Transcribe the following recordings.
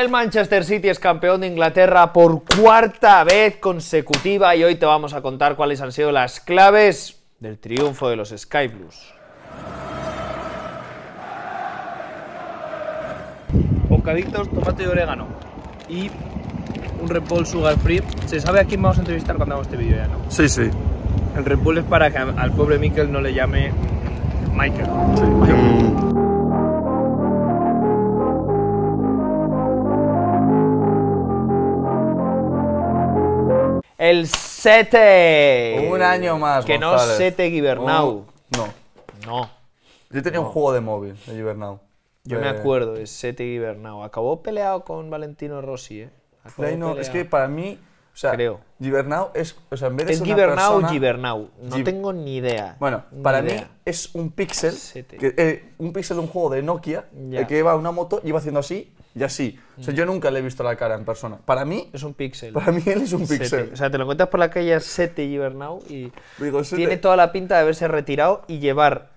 El Manchester City es campeón de Inglaterra por cuarta vez consecutiva y hoy te vamos a contar cuáles han sido las claves del triunfo de los Sky Blues. Bocaditos, tomate y orégano y un Red Bull Sugar Free. ¿Se sabe a quién vamos a entrevistar cuando hagamos este vídeo ya, no? Sí, sí. El Red Bull es para que al pobre Mikel no le llame Michael. Sí. El Sete. Un año más, Que no Sete Gibernau. Uh, no. No. Yo tenía un juego de móvil, de Gibernau. Yo me eh, acuerdo es Sete Gibernau. Acabó peleado con Valentino Rossi, ¿eh? es que para mí, o sea, Creo. Gibernau es, o sea, en vez ¿Es Gibernau o Gibernau? No tengo ni idea. Bueno, para mí es un píxel, eh, un píxel de un juego de Nokia, el que lleva una moto y iba haciendo así ya sí O sea, yo nunca le he visto la cara en persona. Para mí... Es un pixel Para mí él es un píxel. O sea, te lo cuentas por la calle Sete y y tiene toda la pinta de haberse retirado y llevar...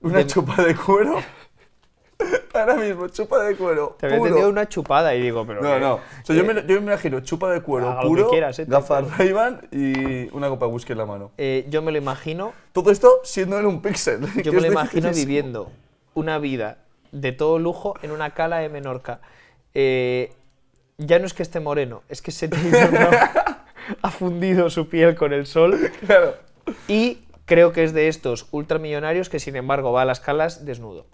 Una chupa de cuero. Ahora mismo, chupa de cuero. Te había una chupada y digo, pero. No, no. O sea, yo, me, imagino chupa de cuero puro, eh, gafas ray y una copa de whisky en la mano. Eh, yo me lo imagino. Todo esto siendo él un píxel. Yo me lo imagino viviendo una vida de todo lujo en una cala de Menorca. Eh, ya no es que esté moreno, es que se ha fundido su piel con el sol. Y creo que es de estos ultramillonarios que, sin embargo, va a las calas desnudo.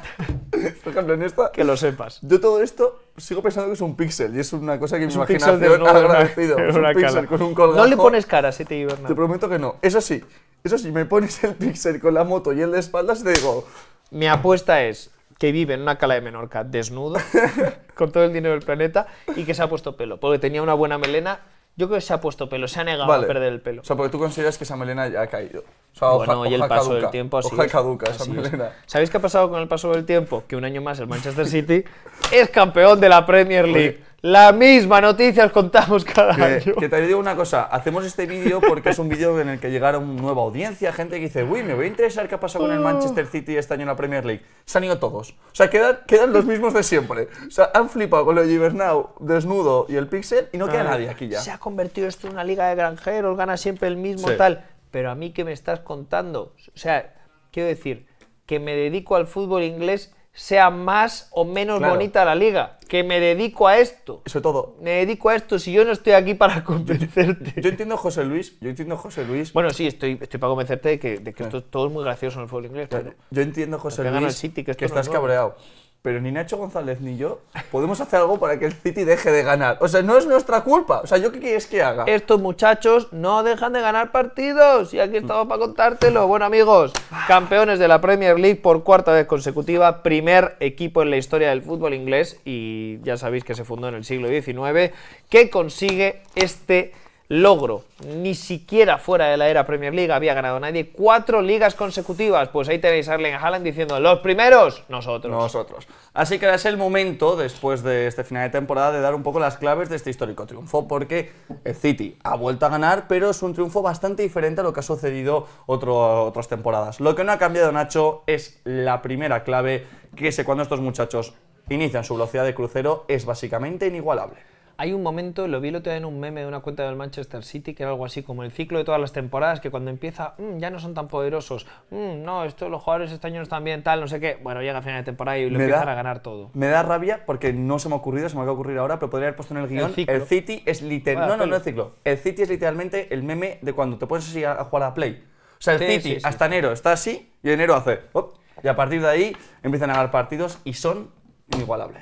Por ejemplo, en esta. Que lo sepas. Yo todo esto sigo pensando que es un píxel y es una cosa que mi imaginación ha agradecido. es un píxel con un No le pones cara, si te Te prometo que no. Eso sí, eso sí, me pones el píxel con la moto y el de espaldas y te digo. Mi apuesta es que vive en una cala de Menorca desnudo, con todo el dinero del planeta, y que se ha puesto pelo, porque tenía una buena melena. Yo creo que se ha puesto pelo, se ha negado a perder el pelo. O sea, porque tú consideras que esa melena ya ha caído. O sea, bueno, y el paso del tiempo así hoja es, caduca esa melena. ¿Sabéis qué ha pasado con el paso del tiempo? Que un año más el Manchester City es campeón de la Premier League. La misma noticia os contamos cada que, año. Que te digo una cosa, hacemos este vídeo porque es un vídeo en el que llegaron una nueva audiencia, gente que dice, uy, me voy a interesar qué ha pasado con el oh. Manchester City este año en la Premier League. Se han ido todos. O sea, quedan, los mismos de siempre. O sea, han flipado con el de desnudo y el Pixel y no queda ah. nadie aquí ya. Se ha convertido esto en una liga de granjeros, gana siempre el mismo tal. Pero a mí ¿qué me estás contando, o sea, quiero decir, que me dedico al fútbol inglés sea más o menos bonita la liga. Que me dedico a esto. Eso todo. Me dedico a esto si yo no estoy aquí para convencerte. Yo, entiendo José Luis. Yo entiendo José Luis. Bueno, sí, estoy, estoy para convencerte de que, de que esto todo es muy gracioso en el fútbol inglés. yo entiendo José Luis. que, estás cabreado pero ni Nacho González ni yo podemos hacer algo para que el City deje de ganar. O sea, no es nuestra culpa. O sea, ¿yo qué quieres que haga? Estos muchachos no dejan de ganar partidos y aquí estamos para contártelo. Bueno, amigos, campeones de la Premier League por cuarta vez consecutiva, primer equipo en la historia del fútbol inglés y ya sabéis que se fundó en el siglo XIX, que consigue este logro. Ni siquiera fuera de la era Premier League había ganado nadie cuatro ligas consecutivas. Pues ahí tenéis a Erling Haaland diciendo, los primeros, nosotros. Nosotros. Así que es el momento, después de este final de temporada, de dar un poco las claves de este histórico triunfo, porque el City ha vuelto a ganar, pero es un triunfo bastante diferente a lo que ha sucedido otro, otras temporadas. Lo que no ha cambiado Nacho es la primera clave, que sé cuando estos muchachos inician su velocidad de crucero es básicamente inigualable hay un momento, lo vi lo otro en un meme de una cuenta del Manchester City, que era algo así como el ciclo de todas las temporadas, que cuando empieza, mm, ya no son tan poderosos, mm, no, estos los jugadores este año están bien, tal, no sé qué, bueno, llega a final de temporada y lo empiezan a ganar todo. Me da rabia porque no se me ha ocurrido, se me ha ocurrido ahora, pero podría haber puesto en el guión, el, City es literal, no, no, no el ciclo, el City es literalmente el meme de cuando te pones así a, jugar a Play. O sea, el City hasta enero está así y enero hace, y a partir de ahí empiezan a ganar partidos y son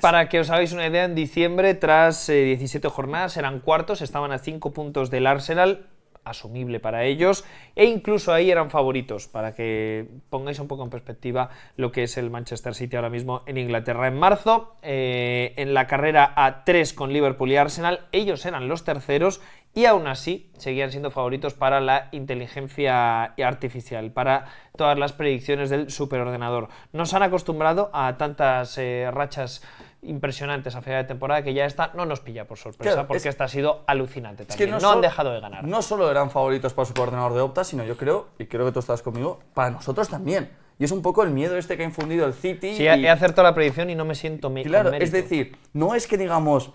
para que os hagáis una idea, en diciembre, tras 17 eh, jornadas, eran cuartos, estaban a 5 puntos del Arsenal asumible para ellos e incluso ahí eran favoritos para que pongáis un poco en perspectiva lo que es el Manchester City ahora mismo en Inglaterra. En marzo, eh, en la carrera a 3 con Liverpool y Arsenal, ellos eran los terceros y aún así seguían siendo favoritos para la inteligencia artificial, para todas las predicciones del superordenador. Nos han acostumbrado a tantas eh, rachas impresionante esa final de temporada que ya está no nos pilla por sorpresa porque esta ha sido alucinante no, han dejado de ganar. No solo eran favoritos para su coordinador de Opta, sino yo creo, y creo que tú estás conmigo, para nosotros también. Y es un poco el miedo este que ha infundido el City. Sí, he acertado la predicción y no me siento mi Claro, es decir, no es que digamos,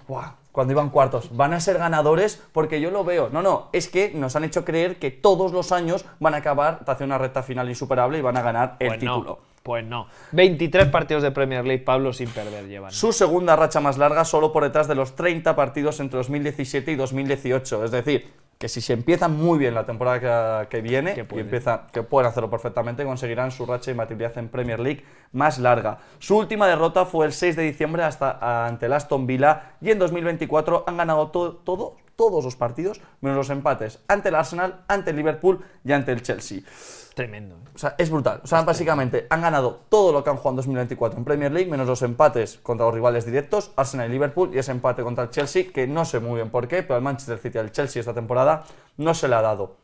cuando iban cuartos, van a ser ganadores porque yo lo veo. No, no, es que nos han hecho creer que todos los años van a acabar hacia una recta final insuperable y van a ganar el título. Pues no. 23 partidos de Premier League, Pablo, sin perder llevan. Su segunda racha más larga, solo por detrás de los 30 partidos entre 2017 y 2018. Es decir, que si se empieza muy bien la temporada que, viene, que, y empieza, que pueden hacerlo perfectamente, conseguirán su racha y matilidad en Premier League más larga. Su última derrota fue el 6 de diciembre hasta, ante el Aston Villa y en 2024 han ganado todo, todos los partidos, menos los empates, ante el Arsenal, ante el Liverpool y ante el Chelsea. Tremendo. ¿eh? O sea, es brutal. O sea, básicamente han ganado todo lo que han jugado en 2024 en Premier League, menos los empates contra los rivales directos, Arsenal y Liverpool, y ese empate contra el Chelsea, que no sé muy bien por qué, pero al Manchester City, al Chelsea esta temporada, no se le ha dado.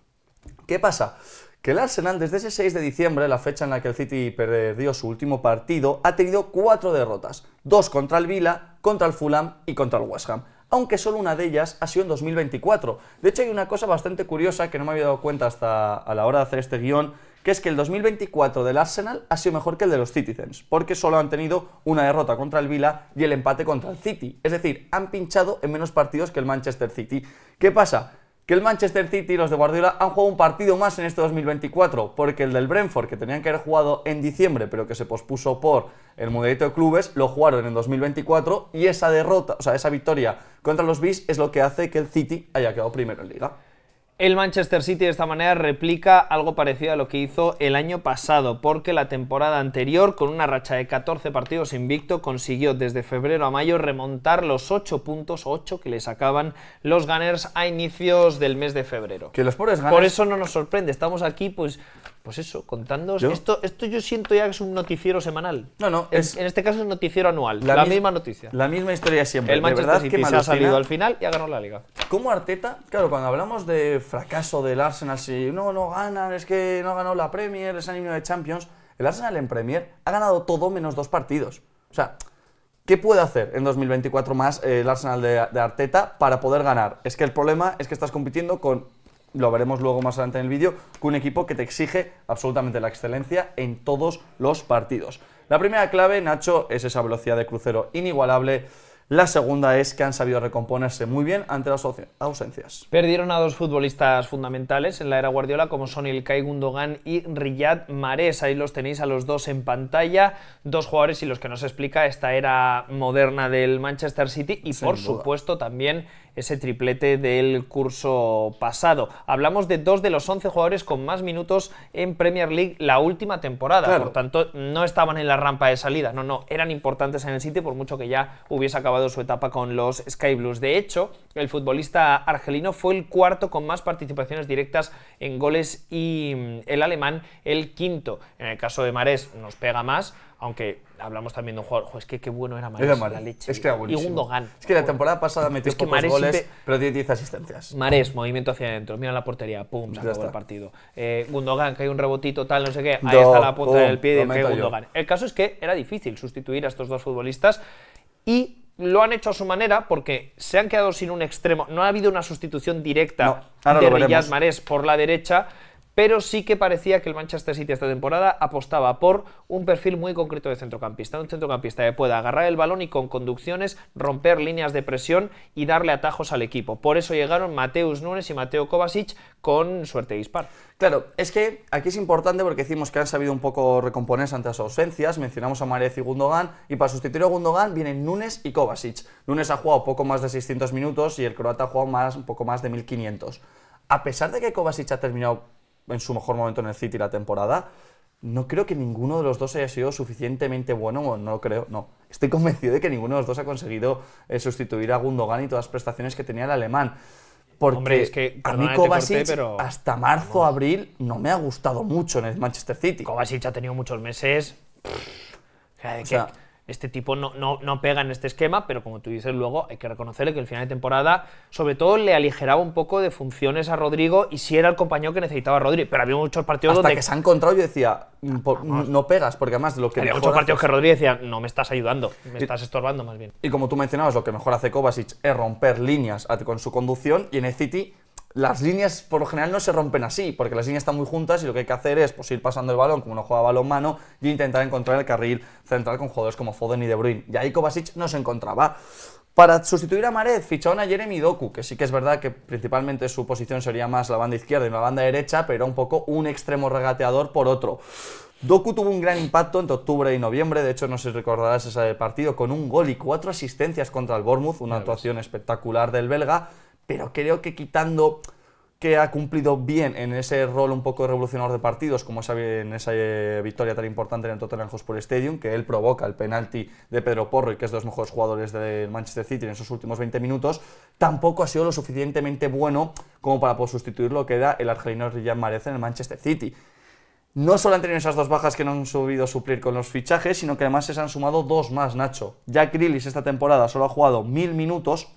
¿Qué pasa? que el Arsenal desde ese 6 de diciembre, la fecha en la que el City perdió su último partido, ha tenido cuatro derrotas, dos contra el Vila, contra el Fulham y contra el West Ham aunque solo una de ellas ha sido en 2024. De hecho, hay una cosa bastante curiosa que no me había dado cuenta hasta a la hora de hacer este guión, que es que el 2024 del Arsenal ha sido mejor que el de los Citizens, porque solo han tenido una derrota contra el Vila y el empate contra el City. Es decir, han pinchado en menos partidos que el Manchester City. ¿Qué pasa? que el Manchester City y los de Guardiola han jugado un partido más en este 2024, porque el del Brentford, que tenían que haber jugado en diciembre, pero que se pospuso por el Mundialito de Clubes, lo jugaron en 2024 y esa derrota, o sea, esa victoria contra los Bees es lo que hace que el City haya quedado primero en liga. El Manchester City de esta manera replica algo parecido a lo que hizo el año pasado, porque la temporada anterior, con una racha de 14 partidos invicto, consiguió desde febrero a mayo remontar los 8 puntos, 8 que le sacaban los Gunners a inicios del mes de febrero. Que los pobres Por eso no nos sorprende, estamos aquí pues pues eso, contando Esto, esto yo siento ya que es un noticiero semanal. No, no. En, este caso es noticiero anual. La, misma noticia. La misma historia siempre. El Manchester City se ha salido al final y ha ganado la liga. ¿Cómo Arteta? Claro, cuando hablamos de fracaso del Arsenal, si no, no ganan, es que no ha ganado la Premier, es año de Champions. El Arsenal en Premier ha ganado todo menos dos partidos. O sea, ¿Qué puede hacer en 2024 más eh, el Arsenal de, de, Arteta para poder ganar? Es que el problema es que estás compitiendo con lo veremos luego más adelante en el vídeo, que un equipo que te exige absolutamente la excelencia en todos los partidos. La primera clave, Nacho, es esa velocidad de crucero inigualable. La segunda es que han sabido recomponerse muy bien ante las ausencias. Perdieron a dos futbolistas fundamentales en la era Guardiola, como son el Kai Gundogan y Riyad mares Ahí los tenéis a los dos en pantalla. Dos jugadores y los que nos explica esta era moderna del Manchester City y, por supuesto, también ese triplete del curso pasado. Hablamos de dos de los 11 jugadores con más minutos en Premier League la última temporada. Por tanto, no estaban en la rampa de salida. No, no, eran importantes en el sitio por mucho que ya hubiese acabado su etapa con los Sky Blues. De hecho, el futbolista argelino fue el cuarto con más participaciones directas en goles y mm, el alemán el quinto. En el caso de Marés nos pega más aunque hablamos también de un jugador, es que qué bueno era Mares, era La Es que era Y Gundogan. Es que la temporada pasada metió es pocos goles, pero tiene 10 asistencias. Marés movimiento hacia adentro, mira la portería, pum, se acabó el partido. Eh, Gundogan, que hay un rebotito, tal, no sé qué, ahí está la punta del pie de Gundogan. El caso es que era difícil sustituir a estos dos futbolistas y lo han hecho a su manera porque se han quedado sin un extremo. No ha habido una sustitución directa de Villas Marés por la derecha, pero sí que parecía que el Manchester City esta temporada apostaba por un perfil muy concreto de centrocampista, un centrocampista que pueda agarrar el balón y con conducciones romper líneas de presión y darle atajos al equipo. Por eso llegaron Mateus Nunes y Mateo Kovacic con suerte dispar. Claro, es que aquí es importante porque decimos que han sabido un poco recomponerse ante las ausencias, mencionamos a Marez y Gundogan, y para sustituir a Gundogan vienen Nunes y Kovacic. Nunes ha jugado poco más de 600 minutos y el croata ha jugado más, un poco más de 1500. A pesar de que Kovacic ha terminado en su mejor momento en el City la temporada, no creo que ninguno de los dos haya sido suficientemente bueno, o no creo, no. Estoy convencido de que ninguno de los dos ha conseguido eh, sustituir a Gundogan y todas las prestaciones que tenía el alemán. Porque Hombre, es que, a mí Kovacic pero... hasta marzo, abril, no me ha gustado mucho en el Manchester City. Kovacic ha tenido muchos meses... o sea, este tipo no, no, pega en este esquema, pero como tú dices luego, hay que reconocerle que el final de temporada, sobre todo, le aligeraba un poco de funciones a Rodrigo y si sí era el compañero que necesitaba a Rodrigo. Pero había muchos partidos Hasta que se ha encontrado, yo decía, mm, no pegas, porque además lo que. Había muchos partidos que Rodrigo decía, no me estás ayudando, me estás estorbando más bien. Y como tú mencionabas, lo que mejor hace Kovacic es romper líneas con su conducción y en el City las líneas por lo general no se rompen así, porque las líneas están muy juntas y lo que hay que hacer es pues, ir pasando el balón como uno juega balón mano y intentar encontrar el carril central con jugadores como Foden y De Bruyne. Y ahí Kovacic no se encontraba. Para sustituir a Mared, ficharon a Jeremy Doku, que sí que es verdad que principalmente su posición sería más la banda izquierda y la banda derecha, pero un poco un extremo regateador por otro. Doku tuvo un gran impacto entre octubre y noviembre, de hecho no sé si recordarás ese partido, con un gol y cuatro asistencias contra el Bournemouth, una actuación espectacular del belga, pero creo que quitando que ha cumplido bien en ese rol un poco revolucionador de partidos, como sabe en esa eh, victoria tan importante en el Tottenham Hotspur Stadium, que él provoca el penalti de Pedro Porro y que es dos mejores jugadores del Manchester City en esos últimos 20 minutos, tampoco ha sido lo suficientemente bueno como para poder sustituir lo que da el argelino Riyad Mahrez en el Manchester City. No solo han tenido esas dos bajas que no han subido suplir con los fichajes, sino que además se han sumado dos más, Nacho. Jack Grealish esta temporada solo ha jugado mil minutos,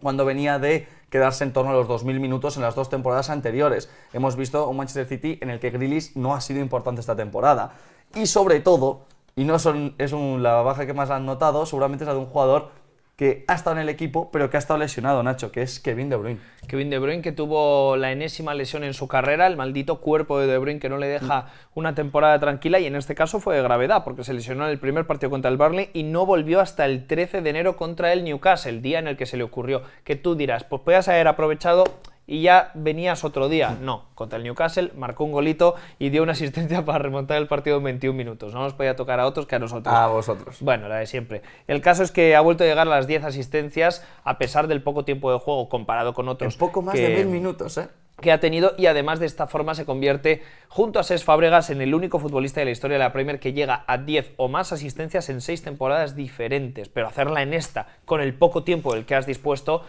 cuando venía de quedarse en torno a los 2.000 minutos en las dos temporadas anteriores. Hemos visto un Manchester City en el que Grealish no ha sido importante esta temporada. Y sobre todo, y no es un, la baja que más han notado, seguramente es la de un jugador que ha estado en el equipo, pero que ha estado lesionado, Nacho, que es Kevin De Bruyne. Kevin De Bruyne, que tuvo la enésima lesión en su carrera, el maldito cuerpo de De Bruyne que no le deja mm. una temporada tranquila, y en este caso fue de gravedad, porque se lesionó en el primer partido contra el Barley y no volvió hasta el 13 de enero contra el Newcastle, el día en el que se le ocurrió. Que tú dirás, pues podías haber aprovechado y ya venías otro día. No, contra el Newcastle marcó un golito y dio una asistencia para remontar el partido en 21 minutos. No nos podía tocar a otros que a nosotros. A vosotros. Bueno, la de siempre. El caso es que ha vuelto a llegar a las 10 asistencias a pesar del poco tiempo de juego comparado con otros. poco más de 10 minutos, ¿eh? que ha tenido y además de esta forma se convierte junto a seis Fábregas en el único futbolista de la historia de la Premier que llega a 10 o más asistencias en 6 temporadas diferentes, pero hacerla en esta con el poco tiempo del que has dispuesto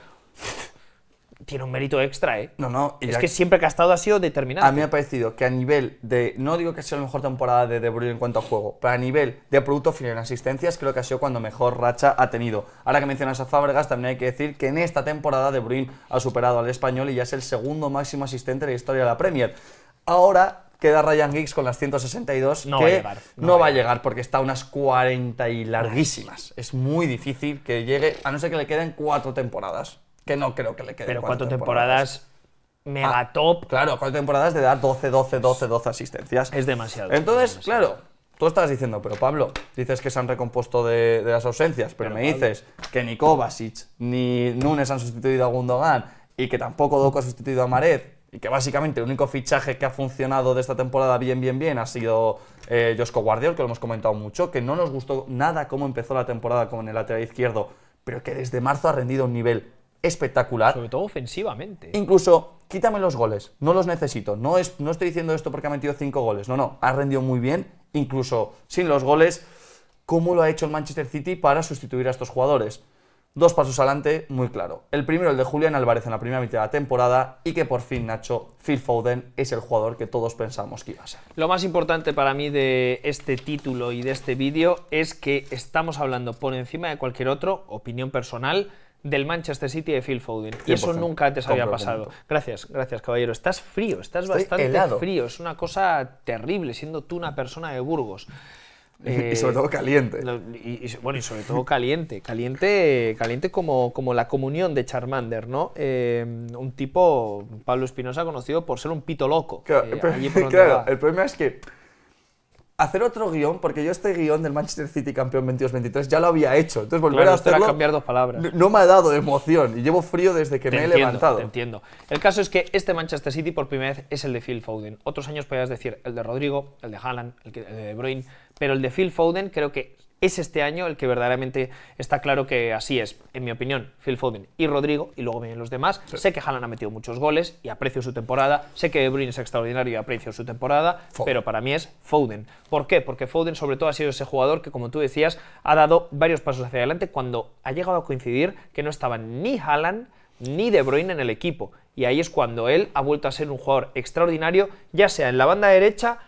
tiene un mérito extra, ¿eh? No, no. es que siempre que ha estado ha sido determinante. A mí me ha parecido que a nivel de. No digo que sea la mejor temporada de De Bruyne en cuanto a juego, pero a nivel de producto final en asistencias, creo que ha sido cuando mejor racha ha tenido. Ahora que mencionas a Fábregas, también hay que decir que en esta temporada De Bruyne ha superado al español y ya es el segundo máximo asistente de la historia de la Premier. Ahora queda Ryan Giggs con las 162 no que va a llegar, no, va, a llegar porque está unas 40 y larguísimas. Es muy difícil que llegue, a no ser que le queden cuatro temporadas. Que no creo que le quede. Pero cuatro, temporadas, mega ah, top. Claro, cuatro temporadas de dar 12, 12, 12, 12 asistencias. Es demasiado. Entonces, claro, tú estás diciendo, pero Pablo, dices que se han recompuesto de, las ausencias, pero, me dices que ni Kovacic ni Nunes han sustituido a Gundogan y que tampoco Doko ha sustituido a Mared y que básicamente el único fichaje que ha funcionado de esta temporada bien, bien, bien ha sido eh, Josco Guardiol, que lo hemos comentado mucho, que no nos gustó nada cómo empezó la temporada con el lateral izquierdo, pero que desde marzo ha rendido un nivel espectacular. Sobre todo ofensivamente. Incluso, quítame los goles, no los necesito. No, es, no estoy diciendo esto porque ha metido cinco goles, no, no, ha rendido muy bien, incluso sin los goles, cómo lo ha hecho el Manchester City para sustituir a estos jugadores. Dos pasos adelante, muy claro. El primero, el de Julián Álvarez en la primera mitad de la temporada y que por fin Nacho, Phil Foden, es el jugador que todos pensamos que iba a ser. Lo más importante para mí de este título y de este vídeo es que estamos hablando por encima de cualquier otro, opinión personal, del Manchester City de Phil Foden. Y eso nunca antes había pasado. Gracias, gracias, caballero. Estás frío, estás bastante frío. Es una cosa terrible, siendo tú una persona de Burgos. y sobre eh, todo caliente. bueno, y sobre todo caliente. Caliente, caliente como, como la comunión de Charmander, ¿no? Eh, un tipo, Pablo Espinosa, conocido por ser un pito loco. claro eh, el problema es que hacer otro guión, porque yo este guión del Manchester City campeón 22-23 ya lo había hecho. Entonces volver a hacerlo... cambiar palabras. No me ha dado emoción y llevo frío desde que me he levantado. Te entiendo. El caso es que este Manchester City por primera vez es el de Phil Foden. Otros años podías decir el de Rodrigo, el de Haaland, el de De Bruyne, pero el de Phil Foden creo que es este año el que verdaderamente está claro que así es, en mi opinión, Phil Foden y Rodrigo, y luego vienen los demás. Sé que Haaland ha metido muchos goles y aprecio su temporada, sé que De Bruyne es extraordinario y aprecio su temporada, pero para mí es Foden. ¿Por qué? Porque Foden sobre todo ha sido ese jugador que, como tú decías, ha dado varios pasos hacia adelante cuando ha llegado a coincidir que no estaban ni Haaland ni De Bruyne en el equipo. Y ahí es cuando él ha vuelto a ser un jugador extraordinario, ya sea en la banda derecha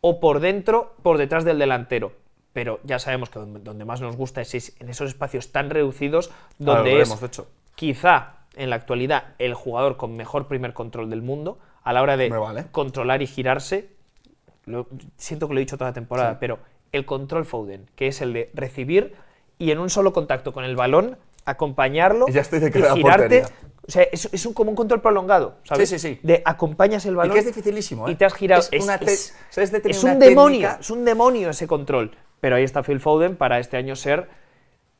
o por dentro, por detrás del delantero pero ya sabemos que donde más nos gusta es en esos espacios tan reducidos ah, donde es hemos hecho. quizá en la actualidad el jugador con mejor primer control del mundo a la hora de controlar y girarse. siento que lo he dicho toda la temporada, pero el control Foden, que es el de recibir y en un solo contacto con el balón acompañarlo y, girarte. es, un, como un control prolongado, ¿sabes? Sí, sí, sí. De acompañas el balón. Y es dificilísimo, ¿eh? Y te has girado. Es, es, un demonio, es un demonio ese control. Pero ahí está Phil Foden para este año ser,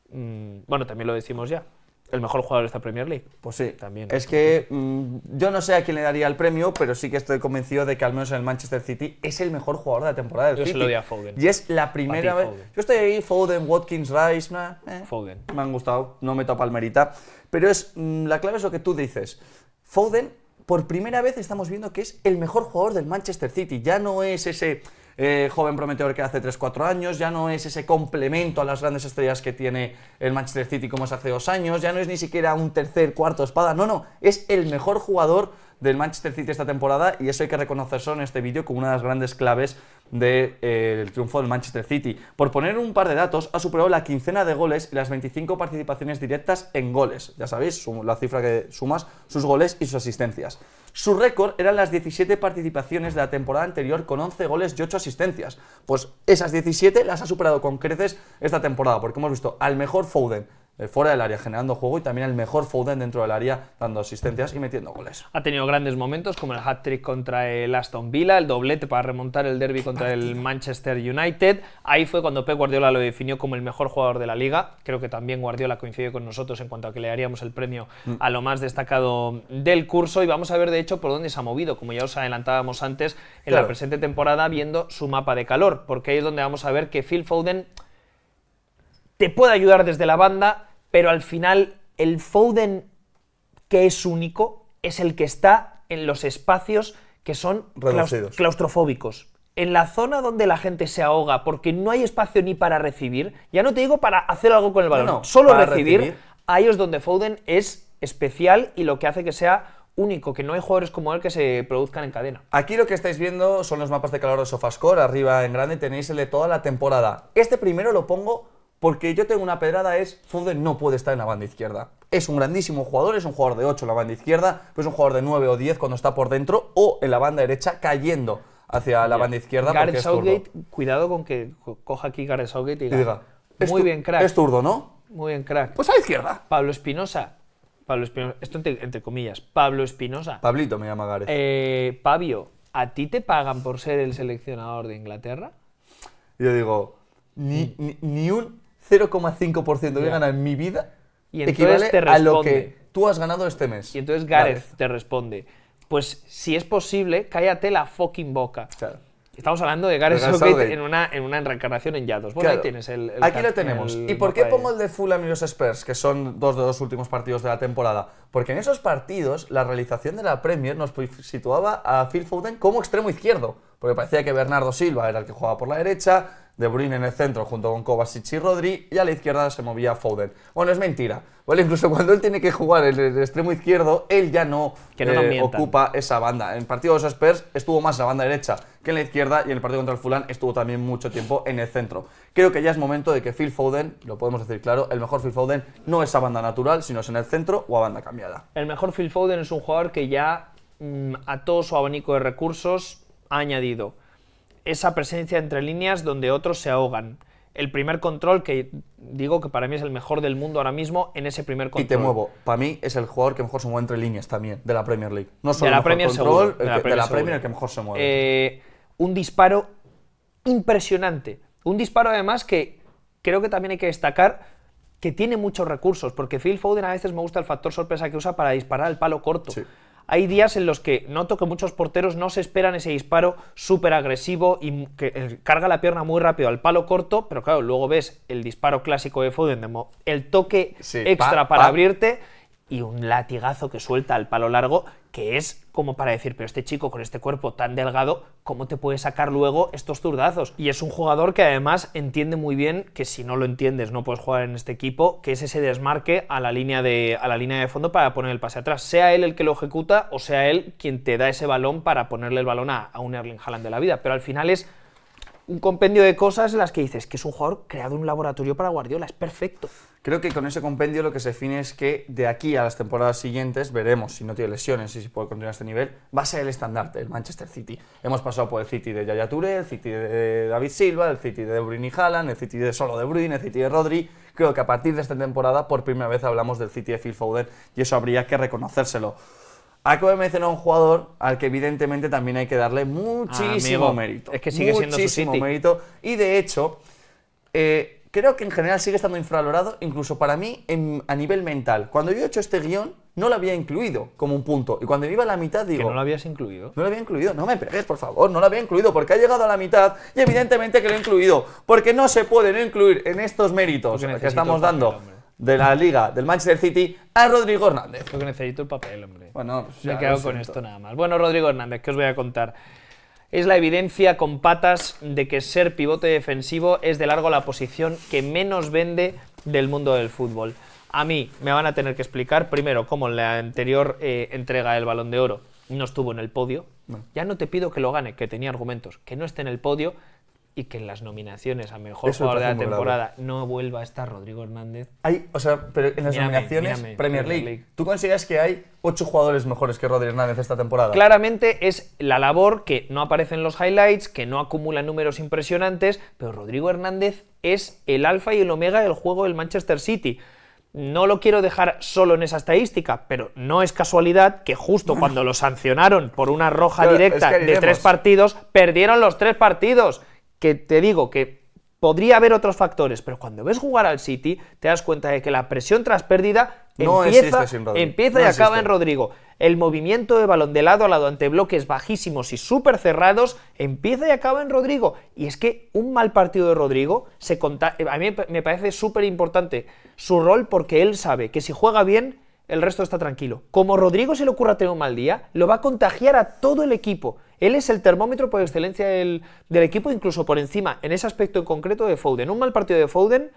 mm, bueno, también lo decimos ya, el mejor jugador de esta Premier League. Pues sí, también. Es que mm, yo no sé a quién le daría el premio, pero sí que estoy convencido de que al menos en el Manchester City es el mejor jugador de la temporada del yo Se lo doy a Foden. Y es la primera vez. Yo estoy ahí, Foden, Watkins, Rice, eh, Foden. Me han gustado, no me topa Palmerita. Pero es mm, la clave es lo que tú dices. Foden, por primera vez estamos viendo que es el mejor jugador del Manchester City. Ya no es ese eh, joven prometedor que hace 3-4 años, ya no es ese complemento a las grandes estrellas que tiene el Manchester City como es hace dos años, ya no es ni siquiera un tercer, cuarto espada, no, no, es el mejor jugador del Manchester City esta temporada y eso hay que reconocerlo en este vídeo como una de las grandes claves eh, del triunfo del Manchester City. Por poner un par de datos, ha superado la quincena de goles y las 25 participaciones directas en goles. Ya sabéis, la cifra que sumas, sus goles y sus asistencias. Su récord eran las 17 participaciones de la temporada anterior con 11 goles y 8 asistencias. Pues esas 17 las ha superado con creces esta temporada, porque hemos visto al mejor Foden, eh, fuera del área generando juego y también el mejor Foden dentro del área dando asistencias y metiendo goles. Ha tenido grandes momentos como el hat-trick contra el Aston Villa, el doblete para remontar el derby contra el Manchester United. Ahí fue cuando Pep Guardiola lo definió como el mejor jugador de la liga. Creo que también Guardiola coincidió con nosotros en cuanto a que le daríamos el premio mm. a lo más destacado del curso y vamos a ver de hecho por dónde se ha movido, como ya os adelantábamos antes en la presente temporada viendo su mapa de calor, porque ahí es donde vamos a ver que Phil Foden te puede ayudar desde la banda, pero al final el Foden que es único es el que está en los espacios que son claustrofóbicos. En la zona donde la gente se ahoga porque no hay espacio ni para recibir, ya no te digo para hacer algo con el balón, solo recibir, recibir, ahí es donde Foden es especial y lo que hace que sea único, que no hay jugadores como él que se produzcan en cadena. Aquí lo que estáis viendo son los mapas de calor de Sofascore, arriba en grande tenéis el de toda la temporada. Este primero lo pongo porque yo tengo una pedrada, es Foden no puede estar en la banda izquierda. Es un grandísimo jugador, es un jugador de 8 en la banda izquierda, pero es un jugador de 9 o 10 cuando está por dentro o en la banda derecha cayendo hacia la banda izquierda. Gareth saugate cuidado con que coja aquí Gareth saugate y, diga, muy bien crack. Es zurdo, ¿no? Muy bien crack. Pues a la izquierda. Pablo Espinosa. Pablo Espinosa, esto entre, comillas, Pablo Espinosa. Pablito me llama Gareth. Eh, Pabio, ¿a ti te pagan por ser el seleccionador de Inglaterra? Yo digo, ni, mm. ni, ni un 0,5% que he ganado en mi vida y equivale a lo que tú has ganado este mes. Y entonces Gareth te responde, pues si es posible, cállate la fucking boca. Estamos hablando de Gareth en una, en una reencarnación en Yados. Bueno, ahí tienes el, Aquí lo tenemos. ¿Y por qué pongo el de Fulham y los Spurs, que son dos de los últimos partidos de la temporada? Porque en esos partidos, la realización de la Premier nos situaba a Phil Foden como extremo izquierdo. Porque parecía que Bernardo Silva era el que jugaba por la derecha, de Bruyne en el centro junto con Kovacic y Rodri y a la izquierda se movía Foden. Bueno, es mentira. incluso cuando él tiene que jugar el, el extremo izquierdo, él ya no, eh, ocupa esa banda. En el partido de los Spurs estuvo más en la banda derecha que en la izquierda y en el partido contra el Fulán estuvo también mucho tiempo en el centro. Creo que ya es momento de que Phil Foden, lo podemos decir claro, el mejor Phil Foden no es a banda natural, sino es en el centro o a banda cambiada. El mejor Phil Foden es un jugador que ya mm, a todo su abanico de recursos ha añadido esa presencia entre líneas donde otros se ahogan. El primer control que digo que para mí es el mejor del mundo ahora mismo en ese primer control. Y te muevo, para mí es el jugador que mejor se mueve entre líneas también de la Premier League. No solo de la Premier control, mejor se mueve. Eh, un disparo impresionante. Un disparo además que creo que también hay que destacar que tiene muchos recursos, porque Phil Foden a veces me gusta el factor sorpresa que usa para disparar el palo corto. Sí hay días en los que noto que muchos porteros no se esperan ese disparo súper agresivo y que eh, carga la pierna muy rápido al palo corto, pero claro, luego ves el disparo clásico de Foden, el toque extra para abrirte y un latigazo que suelta al palo largo que es como para decir, pero este chico con este cuerpo tan delgado, ¿cómo te puede sacar luego estos zurdazos? Y es un jugador que además entiende muy bien que si no lo entiendes no puedes jugar en este equipo, que es ese desmarque a la línea de, a la línea de fondo para poner el pase atrás, sea él el que lo ejecuta o sea él quien te da ese balón para ponerle el balón a, a un Erling Haaland de la vida, pero al final es un compendio de cosas en las que dices que es un jugador creado en un laboratorio para Guardiola, es perfecto. Creo que con ese compendio lo que se define es que de aquí a las temporadas siguientes veremos si no tiene lesiones y si puede continuar a este nivel, va a ser el estandarte el Manchester City. Hemos pasado por el City de Yaya Touré, el City de David Silva, el City de De Bruyne y el City de solo De Bruyne, el City de Rodri. Creo que a partir de esta temporada por primera vez hablamos del City de Phil Foden y eso habría que reconocérselo. Acabo de mencionar a un jugador al que evidentemente también hay que darle ah, muchísimo mérito. Es que sigue siendo muchísimo mérito. Y de hecho, eh, creo que en general sigue estando infravalorado, incluso para mí a nivel mental. Cuando yo he hecho este guión, no lo había incluido como un punto. Y cuando iba a la mitad, digo. ¿Que no lo habías incluido? No lo había incluido. No me pegues, por favor. No lo había incluido porque ha llegado a la mitad y evidentemente que lo he incluido. Porque no se pueden incluir en estos méritos que estamos dando de la liga del Manchester City a Rodrigo Hernández. Creo que necesito el papel, hombre. Bueno, ya, quedo con esto nada más. Bueno, Rodrigo Hernández, ¿qué os voy a contar? Es la evidencia con patas de que ser pivote defensivo es de largo la posición que menos vende del mundo del fútbol. A mí me van a tener que explicar primero cómo en la anterior eh, entrega del Balón de Oro no estuvo en el podio. Ya no te pido que lo gane, que tenía argumentos, que no esté en el podio y que en las nominaciones a mejor jugador de la temporada no vuelva a estar Rodrigo Hernández. Hay, o sea, pero en las nominaciones Premier, League, ¿tú consideras que hay ocho jugadores mejores que Rodrigo Hernández esta temporada? Claramente es la labor que no aparece en los highlights, que no acumula números impresionantes, pero Rodrigo Hernández es el alfa y el omega del juego del Manchester City. No lo quiero dejar solo en esa estadística, pero no es casualidad que justo cuando lo sancionaron por una roja directa de tres partidos, perdieron los tres partidos que te digo que podría haber otros factores, pero cuando ves jugar al City, te das cuenta de que la presión tras pérdida empieza, empieza y acaba en Rodrigo. El movimiento de balón de lado a lado ante bloques bajísimos y súper cerrados empieza y acaba en Rodrigo. Y es que un mal partido de Rodrigo se eh, a mí me parece súper importante su rol porque él sabe que si juega bien, el resto está tranquilo. Como Rodrigo se le ocurra tener un mal día, lo va a contagiar a todo el equipo. Él es el termómetro por excelencia del, equipo, incluso por encima, en ese aspecto en concreto, de Foden. Un mal partido de Foden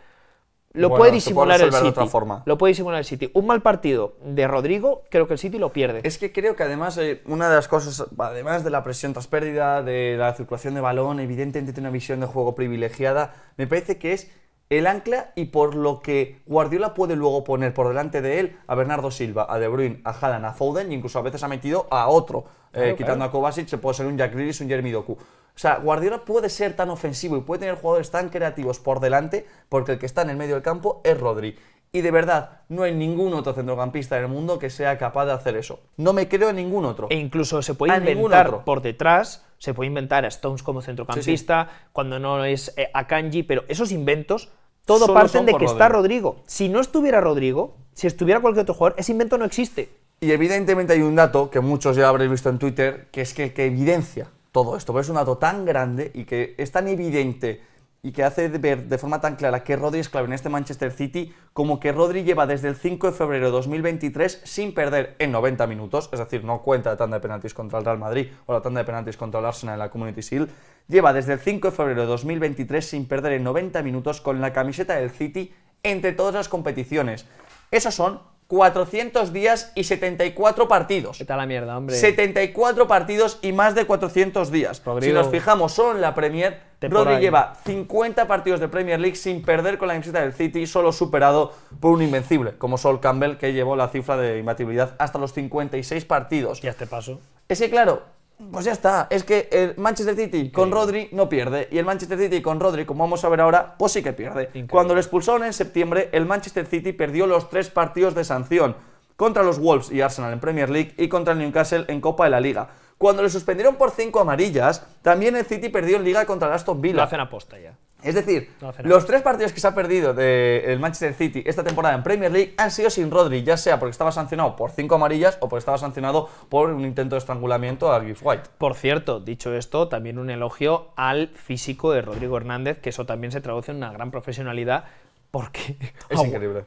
lo puede disimular el City. forma. Lo puede disimular el City. Un mal partido de Rodrigo, creo que el City lo pierde. Es que creo que además, eh, una de las cosas, además de la presión tras pérdida, de la circulación de balón, evidentemente tiene una visión de juego privilegiada, me parece que es el ancla y por lo que Guardiola puede luego poner por delante de él a Bernardo Silva, a De Bruyne, a Haaland, a Foden y incluso a veces ha metido a otro, eh, ah, quitando a Kovacic, se puede ser un Jack un Jeremy Doku. O sea, Guardiola puede ser tan ofensivo y puede tener jugadores tan creativos por delante porque el que está en el medio del campo es Rodri. Y de verdad, no hay ningún otro centrocampista en el mundo que sea capaz de hacer eso. No me creo en ningún otro. E incluso se puede inventar por detrás, se puede inventar a Stones como centrocampista, cuando no es eh, a Kanji, pero esos inventos todo parten de que está Rodrigo. Si no estuviera Rodrigo, si estuviera cualquier otro jugador, ese invento no existe. Y evidentemente hay un dato que muchos ya habréis visto en Twitter, que es que el que evidencia todo esto, pero es un dato tan grande y que es tan evidente y que hace ver de forma tan clara que Rodri es clave en este Manchester City como que Rodri lleva desde el 5 de febrero de 2023 sin perder en 90 minutos, es decir, no cuenta la tanda de penaltis contra el Real Madrid o la tanda de penaltis contra el Arsenal en la Community Shield, lleva desde el 5 de febrero de 2023 sin perder en 90 minutos con la camiseta del City entre todas las competiciones. Esos son 400 días y 74 partidos. ¿Qué tal la mierda, hombre? 74 partidos y más de 400 días. Si nos fijamos solo en la Premier, Rodri lleva 50 partidos de Premier League sin perder con la camiseta del City, solo superado por un invencible, como Sol Campbell, que llevó la cifra de imbatibilidad hasta los 56 partidos. Y a este paso. Ese, claro, pues ya está. Es que el Manchester City con Rodri no pierde. Y el Manchester City con Rodri, como vamos a ver ahora, pues sí que pierde. Cuando lo expulsaron en septiembre, el Manchester City perdió los tres partidos de sanción. Contra los Wolves y Arsenal en Premier League y contra el Newcastle en Copa de la Liga. Cuando le suspendieron por cinco amarillas, también el City perdió en Liga contra el Aston Villa. Lo hacen aposta ya. Es decir, los tres partidos que se ha perdido del Manchester City esta temporada en Premier League han sido sin Rodri, ya sea porque estaba sancionado por cinco amarillas o porque estaba sancionado por un intento de estrangulamiento a Gibbs White. Por cierto, dicho esto, también un elogio al físico de Rodrigo Hernández, que eso también se traduce en una gran profesionalidad porque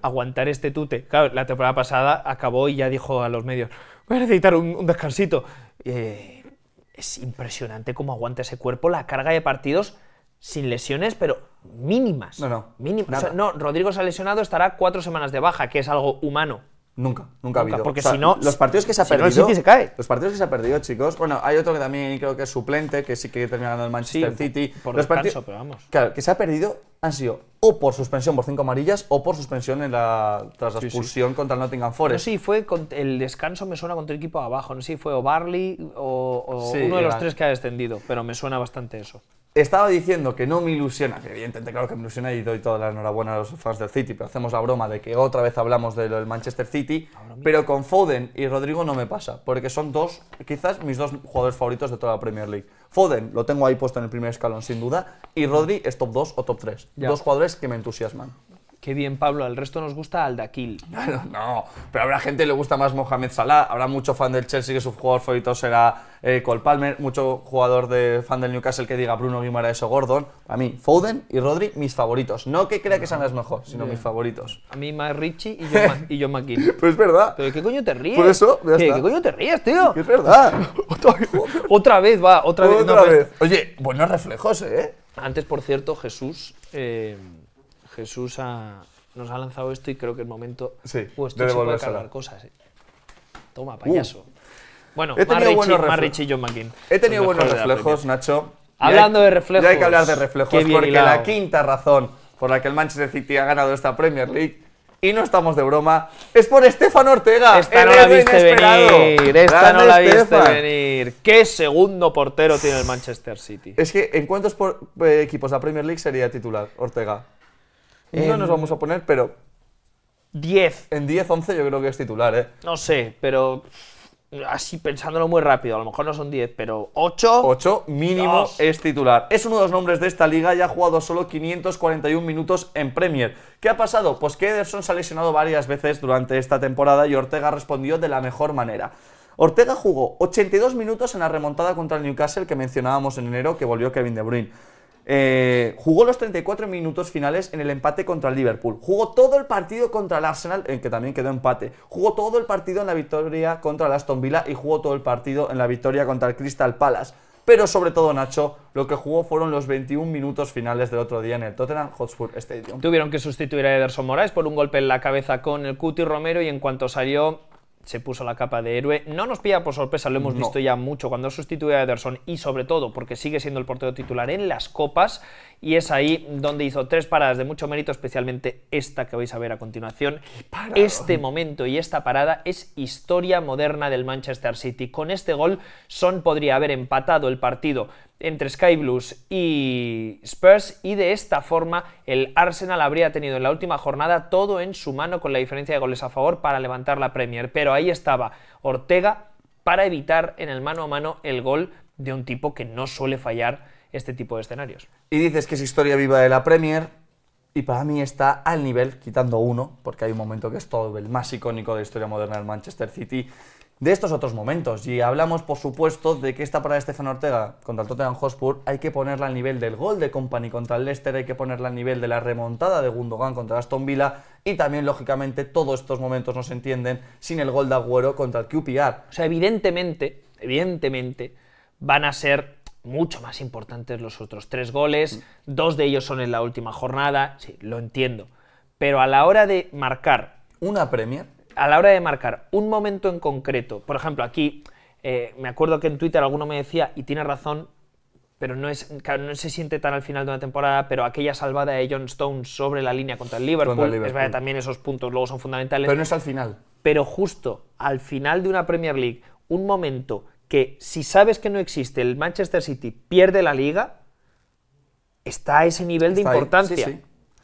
aguantar este tute. Claro, la temporada pasada acabó y ya dijo a los medios, voy a necesitar un, descansito. Eh, es impresionante cómo aguanta ese cuerpo la carga de partidos sin lesiones, pero mínimas. No, no. Mínimas. no, Rodrigo se ha lesionado, estará cuatro semanas de baja, que es algo humano. Nunca, nunca, ha habido. Porque si no, los partidos que se ha perdido, Los partidos que se ha perdido, chicos. Bueno, hay otro que también creo que es suplente, que sí que termina en el Manchester City. Por los descanso, pero vamos. Claro, que se ha perdido han sido o por suspensión por cinco amarillas o por suspensión en la, tras la expulsión contra el Nottingham Forest. No sé fue con, el descanso, me suena contra el equipo abajo, no sé si fue o Barley o, uno de los tres que ha descendido, pero me suena bastante eso. Estaba diciendo que no me ilusiona, que evidentemente claro que me ilusiona y doy toda la enhorabuena a los fans del City, pero hacemos la broma de que otra vez hablamos del Manchester City, pero con Foden y Rodrigo no me pasa, porque son dos, quizás mis dos jugadores favoritos de toda la Premier League. Foden lo tengo ahí puesto en el primer escalón, sin duda. Y Rodri es top 2 o top 3. Dos jugadores que me entusiasman. Qué bien, Pablo, al resto nos gusta Aldaquil. No, no, pero habrá gente que le gusta más Mohamed Salah, habrá mucho fan del Chelsea que su jugador favorito será eh, Cole Palmer, mucho jugador de fan del Newcastle que diga Bruno Guimaraes o Gordon. A mí, Foden y Rodri, mis favoritos. No que crea que sean las mejor, sino mis favoritos. A mí más Richie y John, y Pues es verdad. ¿Pero qué coño te ríes? Por eso, ya ¿Qué, coño te ríes, tío? Es verdad. otra vez, va, otra, vez. Otra vez. Oye, buenos reflejos, ¿eh? Antes, por cierto, Jesús... Eh, Jesús nos ha lanzado esto y creo que el momento sí, de se puede cargar cosas. ¿eh? Toma, payaso. Uh. bueno, he tenido buenos He tenido buenos reflejos, Nacho. Hablando de reflejos. hay que hablar de reflejos porque la quinta razón por la que el Manchester City ha ganado esta Premier League y no estamos de broma, es por Estefan Ortega. Esta no la viste venir, esta no la viste venir. ¿Qué segundo portero tiene el Manchester City? Es que, ¿en cuántos eh, equipos la Premier League sería titular Ortega? No nos vamos a poner, pero 10. En 10, 11 yo creo que es titular, ¿eh? No sé, pero así pensándolo muy rápido, a lo mejor no son 10, pero 8. 8 mínimo es titular. Es uno de los nombres de esta liga y ha jugado solo 541 minutos en Premier. ¿Qué ha pasado? Pues que Ederson se ha lesionado varias veces durante esta temporada y Ortega respondió de la mejor manera. Ortega jugó 82 minutos en la remontada contra el Newcastle que mencionábamos en enero que volvió Kevin De Bruyne. Eh, jugó los 34 minutos finales en el empate contra el Liverpool. Jugó todo el partido contra el Arsenal, en que también quedó empate. Jugó todo el partido en la victoria contra el Aston Villa y jugó todo el partido en la victoria contra el Crystal Palace. Pero sobre todo, Nacho, lo que jugó fueron los 21 minutos finales del otro día en el Tottenham Hotspur Stadium. Tuvieron que sustituir a Ederson Moraes por un golpe en la cabeza con el Cuti Romero y en cuanto salió se puso la capa de héroe. No nos pilla por sorpresa, lo hemos visto ya mucho cuando sustituye a Ederson y sobre todo porque sigue siendo el portero titular en las copas y es ahí donde hizo tres paradas de mucho mérito, especialmente esta que vais a ver a continuación. Este momento y esta parada es historia moderna del Manchester City. Con este gol, Son podría haber empatado el partido entre Sky Blues y Spurs y de esta forma el Arsenal habría tenido en la última jornada todo en su mano con la diferencia de goles a favor para levantar la Premier. Pero ahí estaba Ortega para evitar en el mano a mano el gol de un tipo que no suele fallar este tipo de escenarios. Y dices que es historia viva de la Premier y para mí está al nivel, quitando uno, porque hay un momento que es todo el más icónico de la historia moderna del Manchester City, de estos otros momentos. Y hablamos, por supuesto, de que esta parada de Stefan Ortega contra el Tottenham Hotspur hay que ponerla al nivel del gol de Company contra el Leicester, hay que ponerla al nivel de la remontada de Gundogan contra Aston Villa y también, lógicamente, todos estos momentos no se entienden sin el gol de Agüero contra el QPR. O sea, evidentemente, evidentemente, van a ser mucho más importantes los otros tres goles, mm. dos de ellos son en la última jornada, sí, lo entiendo, pero a la hora de marcar... Una Premier a la hora de marcar un momento en concreto, por ejemplo, aquí eh, me acuerdo que en Twitter alguno me decía, y tiene razón, pero no, es, no se siente tan al final de una temporada, pero aquella salvada de John Stone sobre la línea contra el Liverpool, es también esos puntos luego son fundamentales. Pero no es al final. Pero justo al final de una Premier League, un momento que si sabes que no existe, el Manchester City pierde la liga, está a ese nivel de importancia.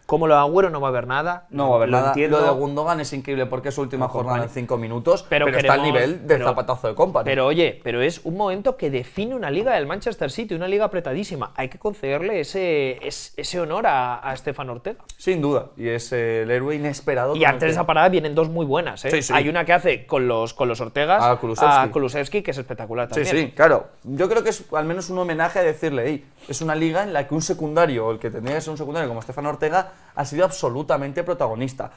Como lo Agüero no va a haber nada. No va a haber nada. Lo de Gundogan es increíble porque es su última jornada en cinco minutos, pero, está al nivel del zapatazo de Company. Pero oye, pero es un momento que define una liga del Manchester City, una liga apretadísima. Hay que concederle ese, ese, honor a, a Estefan Ortega. Sin duda. Y es el héroe inesperado. Y antes de esa parada vienen dos muy buenas. ¿eh? Hay una que hace con los, con los Ortegas a Kulusevski. que es espectacular también. Sí, sí, claro. Yo creo que es al menos un homenaje a decirle, Ey, es una liga en la que un secundario, o el que tendría que ser un secundario como Estefan Ortega, ha sido absolutamente protagonista.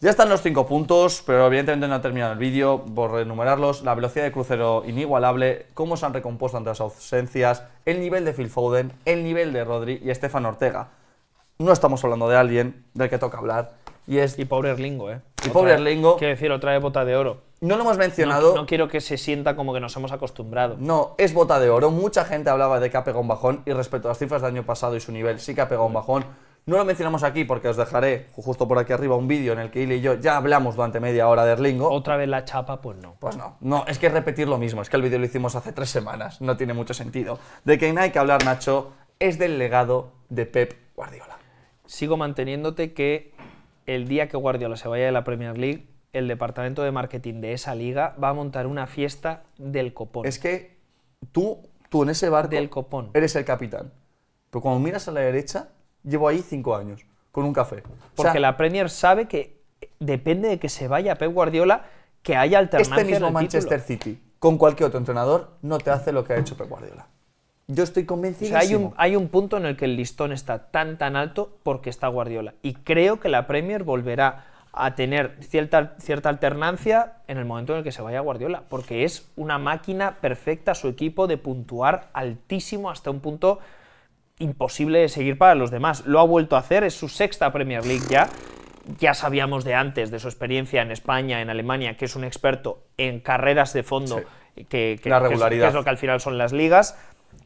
Ya están los cinco puntos, pero evidentemente no ha terminado el vídeo por enumerarlos. La velocidad de crucero inigualable, cómo se han recompuesto ante las ausencias, el nivel de Phil Foden, el nivel de Rodri y Estefan Ortega. No estamos hablando de alguien del que toca hablar. Y, es y pobre Erlingo, ¿eh? Y otra, pobre Erlingo. Quiero decir, otra bota de oro. No lo hemos mencionado. No, no, quiero que se sienta como que nos hemos acostumbrado. No, es bota de oro. Mucha gente hablaba de que ha pegado un bajón y respecto a las cifras del año pasado y su nivel, sí que ha pegado un bajón no lo mencionamos aquí porque os dejaré justo por aquí arriba un vídeo en el que Ile y yo ya hablamos durante media hora de Erlingo. Otra vez la chapa, pues no. Pues no, no, es que repetir lo mismo, es que el vídeo lo hicimos hace tres semanas, no tiene mucho sentido. De no hay que hablar, Nacho, es del legado de Pep Guardiola. Sigo manteniéndote que el día que Guardiola se vaya de la Premier League, el departamento de marketing de esa liga va a montar una fiesta del copón. Es que tú, tú en ese bar del copón. eres el capitán. Pero cuando miras a la derecha, llevo ahí cinco años, con un café. Porque la Premier sabe que depende de que se vaya Pep Guardiola, que haya este alternancia. Este mismo Manchester City, con cualquier otro entrenador, no te hace lo que ha hecho Pep Guardiola. Yo estoy convencido. O hay un, hay un punto en el que el listón está tan, tan alto porque está Guardiola. Y creo que la Premier volverá a tener cierta, cierta alternancia en el momento en el que se vaya Guardiola, porque es una máquina perfecta su equipo de puntuar altísimo hasta un punto imposible de seguir para los demás. Lo ha vuelto a hacer, es su sexta Premier League ya. Ya sabíamos de antes, de su experiencia en España, en Alemania, que es un experto en carreras de fondo, que, es, lo que al final son las ligas.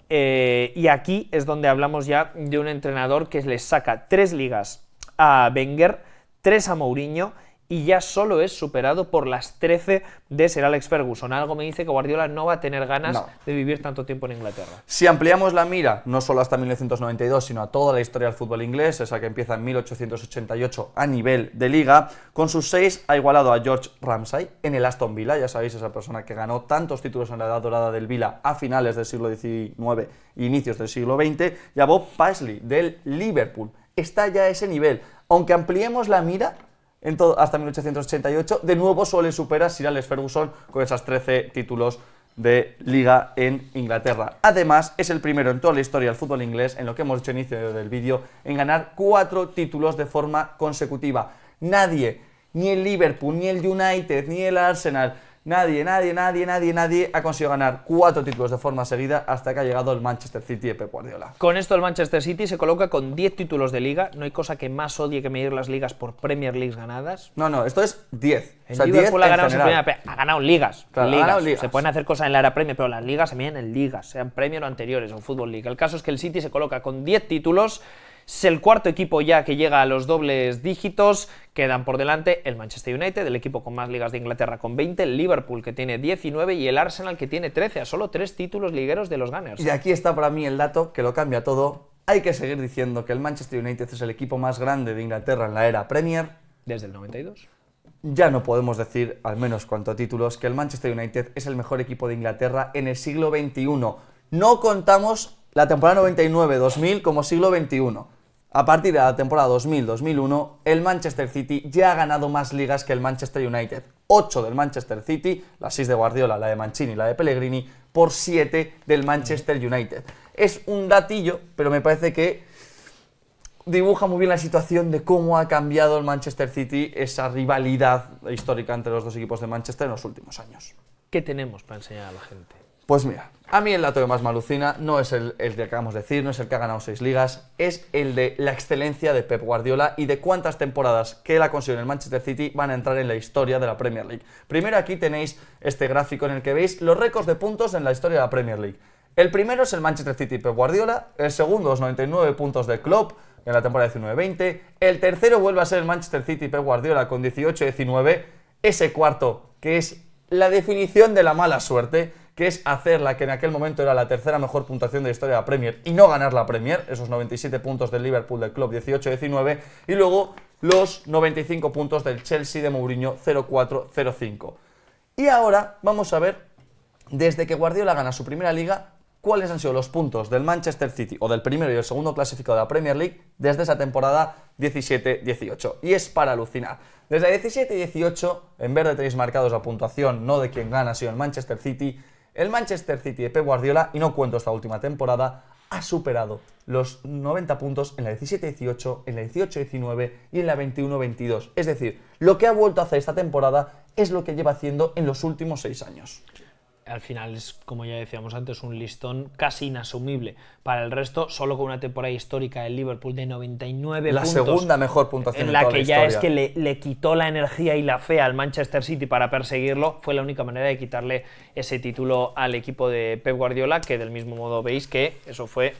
Eh, y aquí es donde hablamos ya de un entrenador que les saca tres ligas a Wenger, tres a Mourinho y ya solo es superado por las 13 de ser Alex Ferguson. Algo me dice que Guardiola no va a tener ganas de vivir tanto tiempo en Inglaterra. Si ampliamos la mira, no solo hasta 1992, sino a toda la historia del fútbol inglés, esa que empieza en 1888 a nivel de liga, con sus seis ha igualado a George Ramsay en el Aston Villa, ya sabéis, esa persona que ganó tantos títulos en la edad dorada del Villa a finales del siglo XIX e inicios del siglo XX, y a Bob Paisley del Liverpool. Está ya a ese nivel. Aunque ampliemos la mira, hasta 1888. De nuevo, suele superar a Sir Alex Ferguson con esos 13 títulos de liga en Inglaterra. Además, es el primero en toda la historia del fútbol inglés, en lo que hemos hecho inicio del vídeo, en ganar cuatro títulos de forma consecutiva. Nadie, ni el Liverpool, ni el United, ni el Arsenal, Nadie, nadie, nadie, nadie, nadie ha conseguido ganar cuatro títulos de forma seguida hasta que ha llegado el Manchester City de Pep Guardiola. Con esto el Manchester City se coloca con 10 títulos de liga. No hay cosa que más odie que medir las ligas por Premier Leagues ganadas. No, no, esto es 10. En ha ganado, en ha ganado ligas, Se pueden hacer cosas en la era Premier, pero las ligas se miden en ligas, sean Premier o anteriores o Football League. El caso es que el City se coloca con 10 títulos es el cuarto equipo ya que llega a los dobles dígitos. Quedan por delante el Manchester United, el equipo con más ligas de Inglaterra con 20, el Liverpool que tiene 19 y el Arsenal que tiene 13, a solo tres títulos ligueros de los Gunners. Y aquí está para mí el dato que lo cambia todo. Hay que seguir diciendo que el Manchester United es el equipo más grande de Inglaterra en la era Premier. Desde el 92 ya no podemos decir, al menos cuanto a títulos, que el Manchester United es el mejor equipo de Inglaterra en el siglo XXI. No contamos la temporada 99-2000 como siglo XXI. A partir de la temporada 2000-2001, el Manchester City ya ha ganado más ligas que el Manchester United. 8 del Manchester City, las 6 de Guardiola, la de Mancini, y la de Pellegrini, por 7 del Manchester United. Es un datillo, pero me parece que dibuja muy bien la situación de cómo ha cambiado el Manchester City esa rivalidad histórica entre los dos equipos de Manchester en los últimos años. ¿Qué tenemos para enseñar a la gente? Pues mira, a mí el dato que más me alucina no es el, que acabamos de decir, no es el que ha ganado seis ligas, es el de la excelencia de Pep Guardiola y de cuántas temporadas que él ha conseguido en el Manchester City van a entrar en la historia de la Premier League. Primero aquí tenéis este gráfico en el que veis los récords de puntos en la historia de la Premier League. El primero es el Manchester City Pep Guardiola, el segundo es 99 puntos de Klopp en la temporada 19-20, el tercero vuelve a ser el Manchester City Pep Guardiola con 18-19, ese cuarto que es la definición de la mala suerte, que es hacer la que en aquel momento era la tercera mejor puntuación de la historia de la Premier y no ganar la Premier, esos 97 puntos del Liverpool del club 18-19, y luego los 95 puntos del Chelsea de Mourinho 0-4-0-5. Y ahora vamos a ver, desde que Guardiola gana su primera liga, cuáles han sido los puntos del Manchester City o del primero y el segundo clasificado de la Premier League desde esa temporada 17-18. Y es para alucinar. Desde 17-18, en verde tenéis marcados la puntuación, no de quien gana, sino el Manchester City, el Manchester City de Pep Guardiola, y no cuento esta última temporada, ha superado los 90 puntos en la 17-18, en la 18-19 y en la 21-22. Es decir, lo que ha vuelto a hacer esta temporada es lo que lleva haciendo en los últimos 6 años al final es, como ya decíamos antes, un listón casi inasumible para el resto, solo con una temporada histórica del Liverpool de 99 la puntos. La segunda mejor puntuación en la que ya es que le, quitó la energía y la fe al Manchester City para perseguirlo, fue la única manera de quitarle ese título al equipo de Pep Guardiola, que del mismo modo veis que eso fue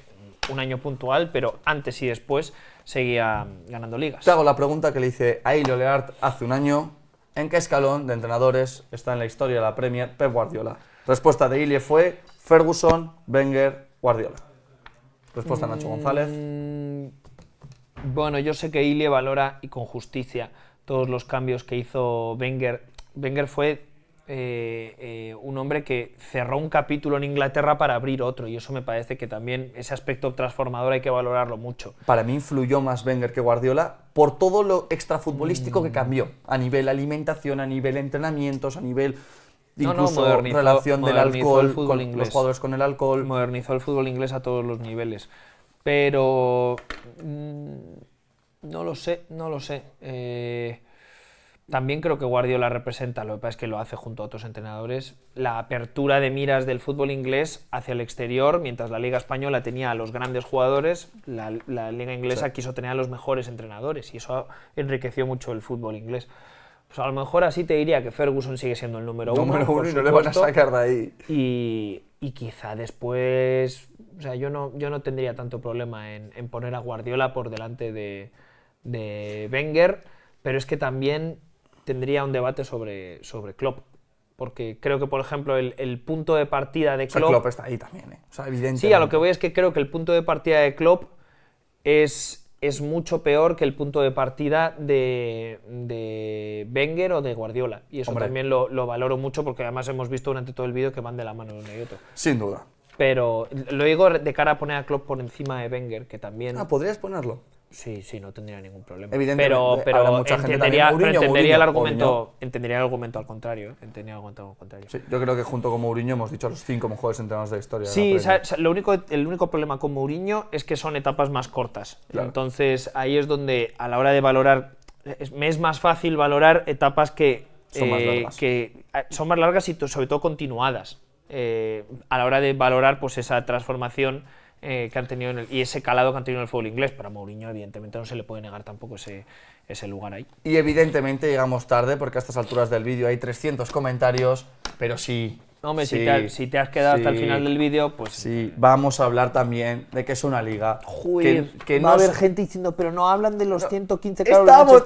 un año puntual, pero antes y después seguía ganando ligas. Te hago la pregunta que le hice a Leart hace un año. ¿En qué escalón de entrenadores está en la historia de la Premier Pep Guardiola? Respuesta de Ilie fue Ferguson, Wenger, Guardiola. Respuesta Nacho mm, González. bueno, yo sé que Ilie valora y con justicia todos los cambios que hizo Wenger. Wenger fue eh, eh, un hombre que cerró un capítulo en Inglaterra para abrir otro y eso me parece que también ese aspecto transformador hay que valorarlo mucho. Para mí influyó más Wenger que Guardiola por todo lo extrafutbolístico que mm. cambió a nivel alimentación, a nivel entrenamientos, a nivel no, incluso no, del alcohol, los jugadores con el alcohol. Modernizó el fútbol inglés a todos los niveles. Pero mm, no lo sé, no lo sé. Eh, también creo que Guardiola representa, lo que pasa es que lo hace junto a otros entrenadores, la apertura de miras del fútbol inglés hacia el exterior, mientras la Liga Española tenía a los grandes jugadores, la, Liga Inglesa quiso tener a los mejores entrenadores y eso enriqueció mucho el fútbol inglés. Pues a lo mejor así te diría que Ferguson sigue siendo el número uno. Número uno y no le van a sacar de ahí. Y, quizá después, o sea, yo no, yo no tendría tanto problema en, poner a Guardiola por delante de, de Wenger, pero es que también tendría un debate sobre, sobre Klopp. Porque creo que, por ejemplo, el, punto de partida de Klopp... O Klopp está ahí también, ¿eh? Sí, a lo que voy es que creo que el punto de partida de Klopp es es mucho peor que el punto de partida de, de Wenger o de Guardiola. Y eso también lo, valoro mucho porque además hemos visto durante todo el vídeo que van de la mano uno y otro. Sin duda. Pero lo digo de cara a poner a Klopp por encima de Wenger, que también... Ah, podrías ponerlo. Sí, sí, no tendría ningún problema. Evidentemente, pero, mucha gente entendería, el argumento, entendería el argumento al contrario. el yo creo que junto con Mourinho hemos dicho los cinco mejores entrenadores de la historia. Sí, lo único, el único problema con Mourinho es que son etapas más cortas. Entonces ahí es donde a la hora de valorar, me es más fácil valorar etapas que son, más, eh, largas. Que ah, son más largas y sobre todo continuadas. Eh, a la hora de valorar pues esa transformación eh, que han tenido y ese calado que han tenido en el fútbol inglés. para Mourinho, evidentemente, no se le puede negar tampoco ese, ese lugar ahí. Y evidentemente llegamos tarde, porque a estas alturas del vídeo hay 300 comentarios, pero sí Hombre, si, te has, quedado hasta el final del vídeo, pues... Sí, vamos a hablar también de que es una liga. Joder, que, va a haber gente diciendo, pero no hablan de los 115 que estamos, estamos,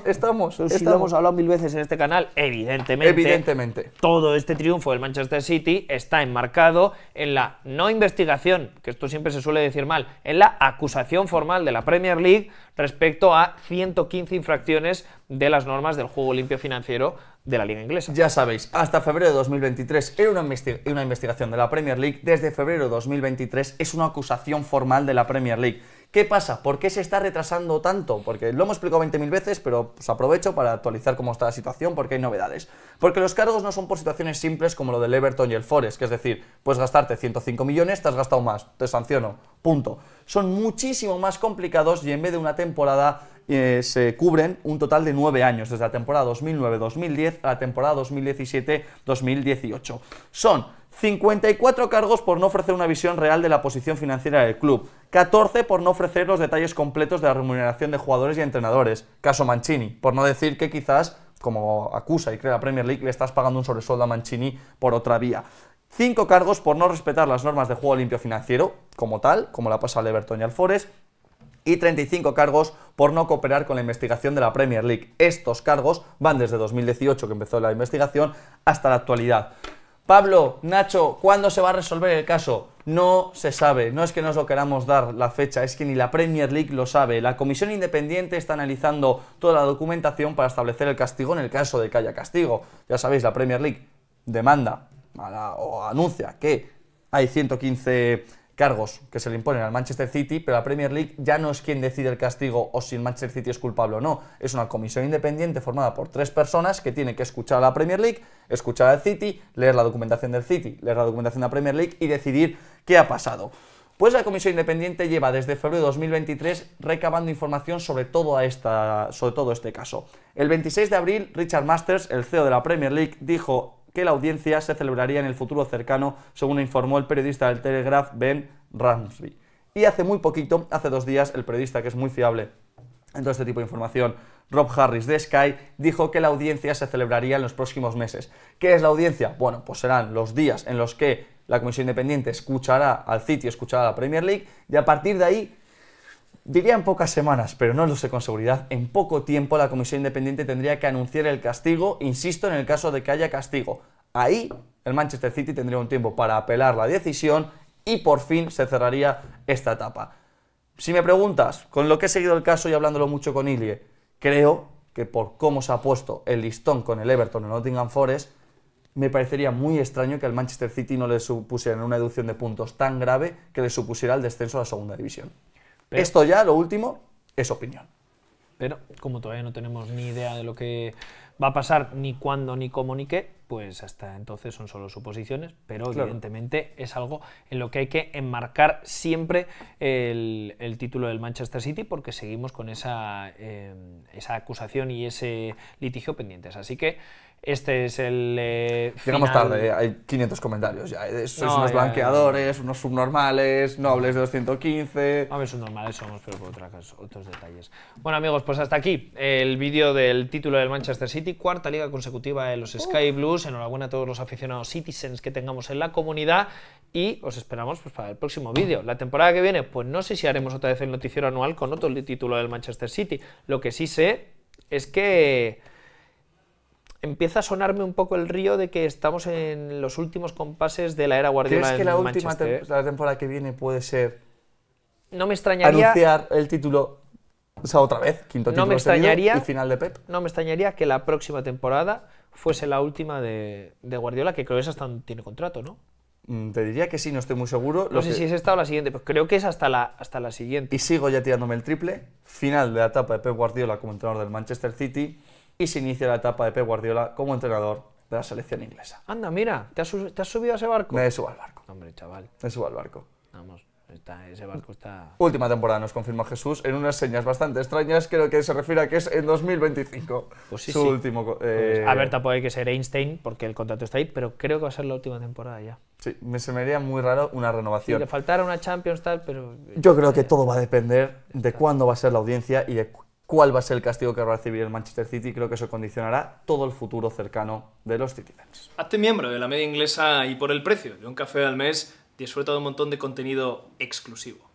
City. Estamos, estamos, hemos hablado mil veces en este canal, evidentemente. Evidentemente. Todo este triunfo del Manchester City está enmarcado en la no investigación, que esto siempre se suele decir mal, en la acusación formal de la Premier League respecto a 115 infracciones de las normas del juego limpio financiero de la liga inglesa. Ya sabéis, hasta febrero de 2023 era una, una investigación de la Premier League, desde febrero de 2023 es una acusación formal de la Premier League. ¿Qué pasa? ¿Por qué se está retrasando tanto? Porque lo hemos explicado 20.000 veces, pero pues, aprovecho para actualizar cómo está la situación, porque hay novedades. Porque los cargos no son por situaciones simples como lo del Everton y el Forest, que es decir, puedes gastarte 105 millones, te has gastado más, te sanciono, punto. Son muchísimo más complicados y en vez de una temporada eh, se cubren un total de 9 años, desde la temporada 2009-2010 a la temporada 2017-2018. Son 54 cargos por no ofrecer una visión real de la posición financiera del club, 14 por no ofrecer los detalles completos de la remuneración de jugadores y entrenadores, caso Mancini, por no decir que quizás, como acusa y cree la Premier League, le estás pagando un sobresueldo a Mancini por otra vía. 5 cargos por no respetar las normas de juego limpio financiero, como tal, como la pasa al Everton y al Forest, y 35 cargos por no cooperar con la investigación de la Premier League. Estos cargos van desde 2018, que empezó la investigación, hasta la actualidad. Pablo, Nacho, ¿cuándo se va a resolver el caso? No se sabe, no es que nos lo queramos dar la fecha, es que ni la Premier League lo sabe. La comisión independiente está analizando toda la documentación para establecer el castigo en el caso de que haya castigo. Ya sabéis, la Premier League demanda o anuncia que hay 115 cargos que se le imponen al Manchester City, pero la Premier League ya no es quien decide el castigo o si el Manchester City es culpable o no. Es una comisión independiente formada por tres personas que tienen que escuchar a la Premier League, escuchar al City, leer la documentación del City, leer la documentación de la Premier League y decidir qué ha pasado. Pues la comisión independiente lleva desde febrero de 2023 recabando información sobre todo, a esta, sobre todo este caso. El 26 de abril, Richard Masters, el CEO de la Premier League, dijo que la audiencia se celebraría en el futuro cercano, según informó el periodista del Telegraph Ben Ramsby. Y hace muy poquito, hace dos días, el periodista, que es muy fiable en todo este tipo de información, Rob Harris de Sky, dijo que la audiencia se celebraría en los próximos meses. ¿Qué es la audiencia? Bueno, pues serán los días en los que la Comisión Independiente escuchará al City, escuchará a la Premier League, y a partir de ahí Diría en pocas semanas, pero no lo sé con seguridad, en poco tiempo la Comisión Independiente tendría que anunciar el castigo, insisto, en el caso de que haya castigo. Ahí el Manchester City tendría un tiempo para apelar la decisión y por fin se cerraría esta etapa. Si me preguntas, con lo que he seguido el caso y hablándolo mucho con Ilie, creo que por cómo se ha puesto el listón con el Everton en Nottingham Forest, me parecería muy extraño que al Manchester City no le supusieran una deducción de puntos tan grave que le supusiera el descenso a la segunda división. Esto ya, lo último, es opinión. Pero como todavía no tenemos ni idea de lo que va a pasar, ni cuándo, ni cómo, ni qué, pues hasta entonces son solo suposiciones, pero evidentemente es algo en lo que hay que enmarcar siempre el, título del Manchester City porque seguimos con esa, eh, esa acusación y ese litigio pendientes. Así que... Este es el. Eh, Llegamos tarde, eh, hay 500 comentarios ya. Eh, sois no, unos blanqueadores, unos subnormales, nobles de 215. A ver, subnormales somos, pero por otros detalles. Bueno, amigos, pues hasta aquí el vídeo del título del Manchester City, cuarta liga consecutiva de los Sky Blues. Enhorabuena a todos los aficionados citizens que tengamos en la comunidad y os esperamos pues, para el próximo vídeo. La temporada que viene, pues no sé si haremos otra vez el noticiero anual con otro título del Manchester City. Lo que sí sé es que empieza a sonarme un poco el río de que estamos en los últimos compases de la era Guardiola ¿Crees que la última temporada que viene puede ser no me extrañaría anunciar el título o sea, otra vez, quinto título no me este extrañaría, y final de Pep? No me extrañaría que la próxima temporada fuese la última de, Guardiola, que creo que es hasta tiene contrato, ¿no? Mm, te diría que sí, no estoy muy seguro. No sé si es esta o la siguiente, pero creo que es hasta la, hasta la siguiente. Y sigo ya tirándome el triple. Final de la etapa de Pep Guardiola como entrenador del Manchester City y se inicia la etapa de Pep Guardiola como entrenador de la selección inglesa. Anda, mira, ¿te has, subido a ese barco? Me subo al barco. Hombre, chaval. Me subo al barco. Vamos. ese barco está... Última temporada, nos confirmó Jesús, en unas señas bastante extrañas, creo que se refiere a que es en 2025. Pues sí, su último... Pues, eh... A ver, tampoco hay que ser Einstein, porque el contrato está ahí, pero creo que va a ser la última temporada ya. Sí, me sería muy raro una renovación. le faltara una Champions tal, pero... Yo creo que eh, todo va a depender de cuándo va a ser la audiencia y de cuál va a ser el castigo que va a recibir el Manchester City. y Creo que eso condicionará todo el futuro cercano de los Citizens. Hazte miembro de la media inglesa y por el precio de un café al mes disfruta de un montón de contenido exclusivo.